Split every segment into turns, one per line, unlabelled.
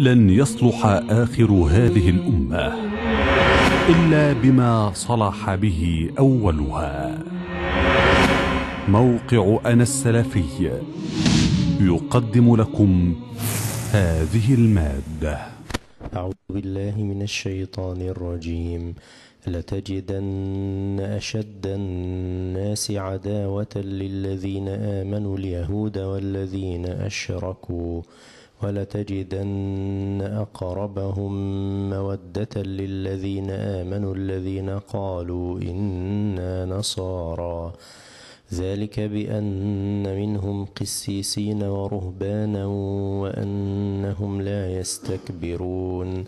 لن يصلح آخر هذه الأمة إلا بما صلح به أولها موقع أنا السلفي يقدم لكم هذه المادة أعوذ بالله من الشيطان الرجيم لتجدن أشد الناس عداوة للذين آمنوا اليهود والذين أشركوا ولتجدن أقربهم مودة للذين آمنوا الذين قالوا إنا نصارى ذلك بأن منهم قسيسين ورهبانا وأنهم لا يستكبرون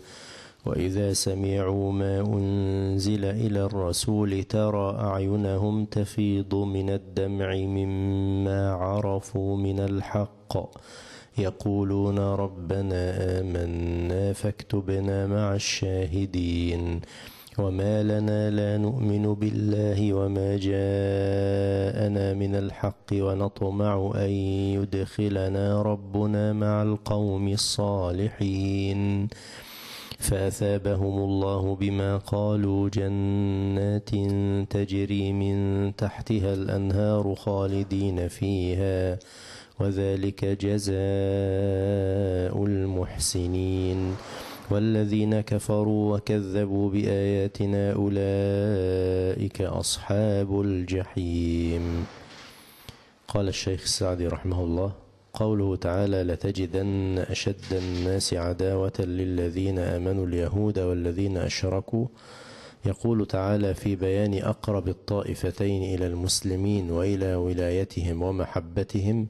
وإذا سمعوا ما أنزل إلى الرسول ترى أعينهم تفيض من الدمع مما عرفوا من الحق يقولون ربنا آمنا فاكتبنا مع الشاهدين وما لنا لا نؤمن بالله وما جاءنا من الحق ونطمع أن يدخلنا ربنا مع القوم الصالحين فأثابهم الله بما قالوا جنات تجري من تحتها الأنهار خالدين فيها ۖ وذلك جزاء المحسنين والذين كفروا وكذبوا بآياتنا أولئك أصحاب الجحيم قال الشيخ السعدي رحمه الله قوله تعالى لتجدن أشد الناس عداوة للذين آمنوا اليهود والذين أشركوا يقول تعالى في بيان أقرب الطائفتين إلى المسلمين وإلى ولايتهم ومحبتهم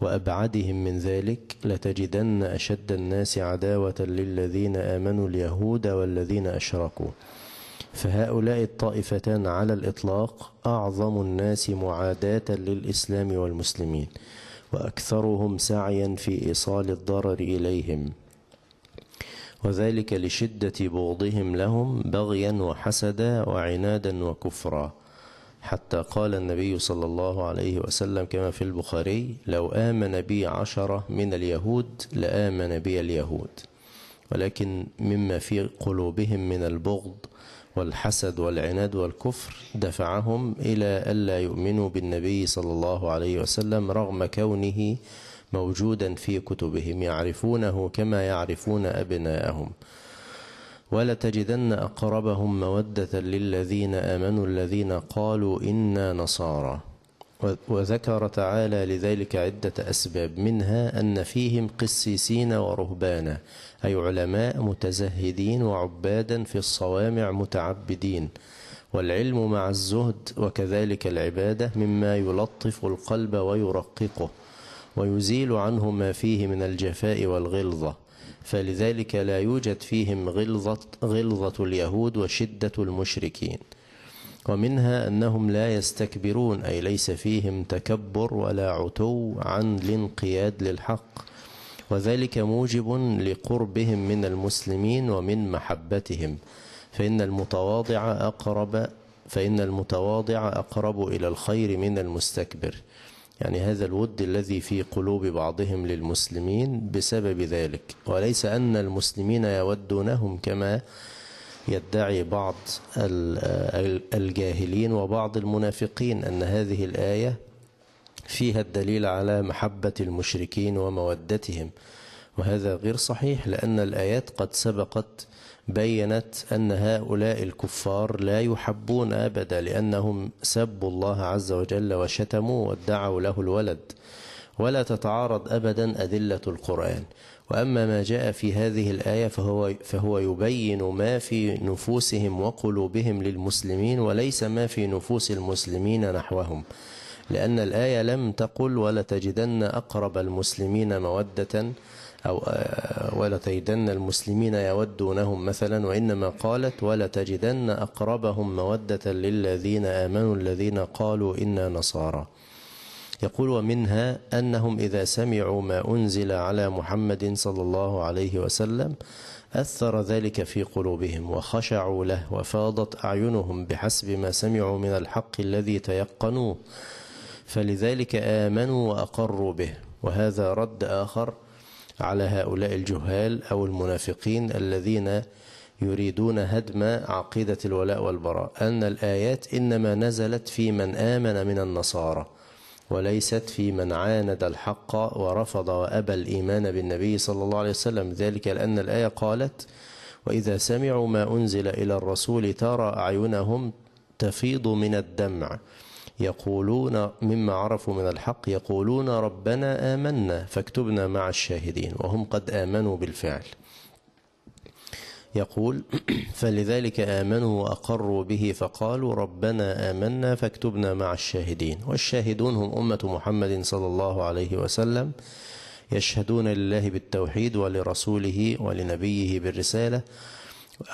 وأبعدهم من ذلك لتجدن أشد الناس عداوة للذين آمنوا اليهود والذين أشركوا فهؤلاء الطائفتان على الإطلاق أعظم الناس معاداة للإسلام والمسلمين وأكثرهم سعيا في إيصال الضرر إليهم وذلك لشدة بغضهم لهم بغيا وحسدا وعنادا وكفرا حتى قال النبي صلى الله عليه وسلم كما في البخاري لو آمن بي عشرة من اليهود لآمن بي اليهود ولكن مما في قلوبهم من البغض والحسد والعناد والكفر دفعهم إلى ألا يؤمنوا بالنبي صلى الله عليه وسلم رغم كونه موجودا في كتبهم يعرفونه كما يعرفون أبناءهم ولتجدن أقربهم مودة للذين آمنوا الذين قالوا إنا نصارى وذكر تعالى لذلك عدة أسباب منها أن فيهم قسيسين ورهبانا أي علماء متزهدين وعبادا في الصوامع متعبدين والعلم مع الزهد وكذلك العبادة مما يلطف القلب ويرققه ويزيل عنه ما فيه من الجفاء والغلظة فلذلك لا يوجد فيهم غلظة, غلظة اليهود وشدة المشركين ومنها أنهم لا يستكبرون أي ليس فيهم تكبر ولا عتو عن الانقياد للحق وذلك موجب لقربهم من المسلمين ومن محبتهم فإن المتواضع أقرب فإن المتواضع أقرب إلى الخير من المستكبر يعني هذا الود الذي في قلوب بعضهم للمسلمين بسبب ذلك وليس أن المسلمين يودونهم كما يدعي بعض الجاهلين وبعض المنافقين أن هذه الآية فيها الدليل على محبة المشركين ومودتهم وهذا غير صحيح لأن الآيات قد سبقت بينت أن هؤلاء الكفار لا يحبون أبدا لأنهم سبوا الله عز وجل وشتموا وادعوا له الولد ولا تتعارض أبدا أدلة القرآن وأما ما جاء في هذه الآية فهو, فهو يبين ما في نفوسهم وقلوبهم للمسلمين وليس ما في نفوس المسلمين نحوهم لأن الآية لم تقل ولتجدن أقرب المسلمين مودة أو آه، ولتجدن المسلمين يودونهم مثلا وإنما قالت ولتجدن أقربهم مودة للذين آمنوا الذين قالوا إنا نصارى يقول ومنها أنهم إذا سمعوا ما أنزل على محمد صلى الله عليه وسلم أثر ذلك في قلوبهم وخشعوا له وفاضت أعينهم بحسب ما سمعوا من الحق الذي تيقنوه فلذلك آمنوا وأقروا به وهذا رد آخر على هؤلاء الجهال أو المنافقين الذين يريدون هدم عقيدة الولاء والبراء أن الآيات إنما نزلت في من آمن من النصارى وليست في من عاند الحق ورفض وأبى الإيمان بالنبي صلى الله عليه وسلم ذلك لأن الآية قالت وإذا سمعوا ما أنزل إلى الرسول ترى أعينهم تفيض من الدمع يقولون مما عرفوا من الحق يقولون ربنا آمنا فاكتبنا مع الشاهدين وهم قد آمنوا بالفعل يقول فلذلك آمنوا وأقروا به فقالوا ربنا آمنا فاكتبنا مع الشاهدين والشاهدون هم أمة محمد صلى الله عليه وسلم يشهدون لله بالتوحيد ولرسوله ولنبيه بالرسالة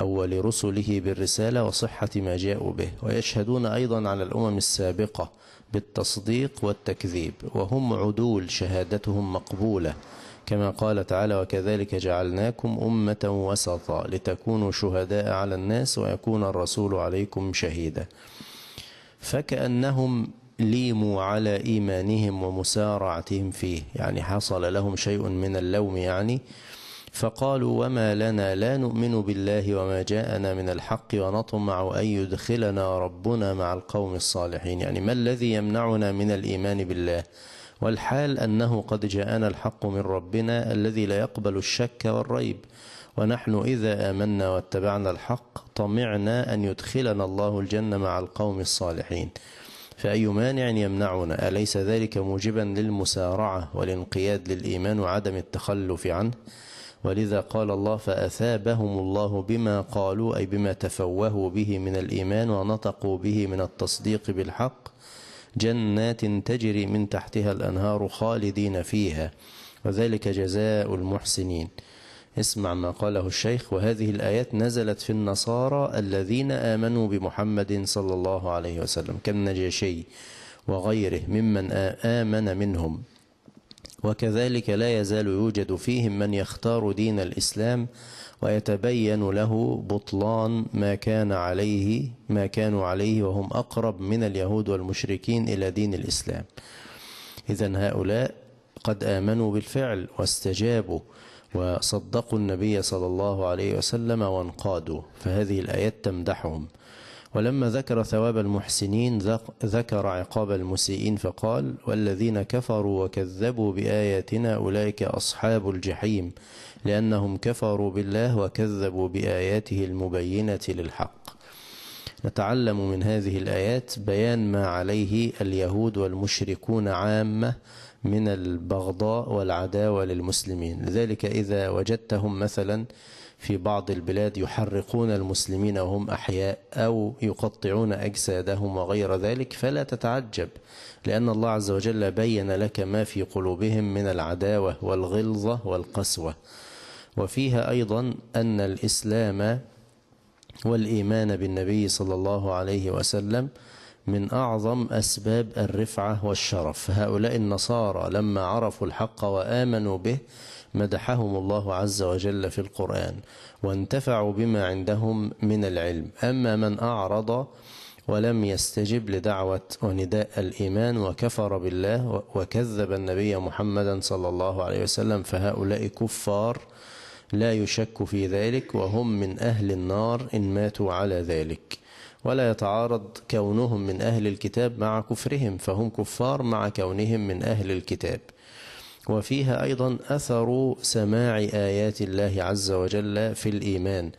أول رسله بالرسالة وصحة ما جاءوا به ويشهدون أيضا على الأمم السابقة بالتصديق والتكذيب وهم عدول شهادتهم مقبولة كما قال تعالى وكذلك جعلناكم أمة وسطا لتكونوا شهداء على الناس ويكون الرسول عليكم شهيدا فكأنهم ليموا على إيمانهم ومسارعتهم فيه يعني حصل لهم شيء من اللوم يعني فقالوا وما لنا لا نؤمن بالله وما جاءنا من الحق ونطمع أن يدخلنا ربنا مع القوم الصالحين يعني ما الذي يمنعنا من الإيمان بالله والحال أنه قد جاءنا الحق من ربنا الذي لا يقبل الشك والريب ونحن إذا آمنا واتبعنا الحق طمعنا أن يدخلنا الله الجنة مع القوم الصالحين فأي مانع يمنعنا أليس ذلك موجبا للمسارعة والانقياد للإيمان وعدم التخلف عنه ولذا قال الله فأثابهم الله بما قالوا أي بما تفوهوا به من الإيمان ونطقوا به من التصديق بالحق جنات تجري من تحتها الأنهار خالدين فيها وذلك جزاء المحسنين اسمع ما قاله الشيخ وهذه الآيات نزلت في النصارى الذين آمنوا بمحمد صلى الله عليه وسلم كالنجاشي وغيره ممن آمن منهم وكذلك لا يزال يوجد فيهم من يختار دين الإسلام ويتبين له بطلان ما كان عليه ما كانوا عليه وهم أقرب من اليهود والمشركين إلى دين الإسلام إذا هؤلاء قد آمنوا بالفعل واستجابوا وصدقوا النبي صلى الله عليه وسلم وانقادوا فهذه الآيات تمدحهم ولما ذكر ثواب المحسنين ذكر عقاب المسيئين فقال والذين كفروا وكذبوا بآياتنا أولئك أصحاب الجحيم لأنهم كفروا بالله وكذبوا بآياته المبينة للحق نتعلم من هذه الآيات بيان ما عليه اليهود والمشركون عامة من البغضاء والعداوة للمسلمين لذلك إذا وجدتهم مثلا في بعض البلاد يحرقون المسلمين وهم أحياء أو يقطعون أجسادهم وغير ذلك فلا تتعجب لأن الله عز وجل بين لك ما في قلوبهم من العداوة والغلظة والقسوة وفيها أيضا أن الإسلام والإيمان بالنبي صلى الله عليه وسلم من أعظم أسباب الرفعة والشرف هؤلاء النصارى لما عرفوا الحق وآمنوا به مدحهم الله عز وجل في القرآن وانتفعوا بما عندهم من العلم أما من أعرض ولم يستجب لدعوة ونداء الإيمان وكفر بالله وكذب النبي محمدا صلى الله عليه وسلم فهؤلاء كفار لا يشك في ذلك وهم من أهل النار إن ماتوا على ذلك ولا يتعارض كونهم من أهل الكتاب مع كفرهم فهم كفار مع كونهم من أهل الكتاب وفيها أيضا أثر سماع آيات الله عز وجل في الإيمان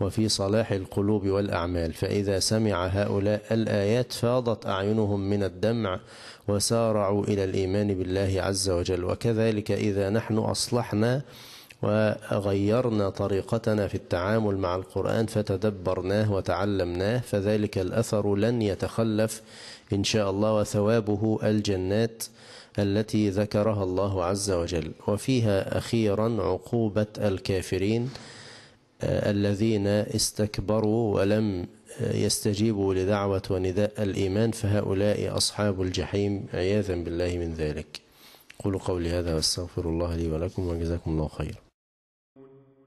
وفي صلاح القلوب والأعمال فإذا سمع هؤلاء الآيات فاضت أعينهم من الدمع وسارعوا إلى الإيمان بالله عز وجل وكذلك إذا نحن أصلحنا وغيرنا طريقتنا في التعامل مع القرآن فتدبرناه وتعلمناه فذلك الأثر لن يتخلف إن شاء الله وثوابه الجنات التي ذكرها الله عز وجل وفيها أخيرا عقوبة الكافرين آه، الذين استكبروا ولم آه، يستجيبوا لدعوة ونداء الإيمان فهؤلاء أصحاب الجحيم عياذا بالله من ذلك قولوا قولي هذا واستغفر الله لي ولكم وجزاكم الله خيرا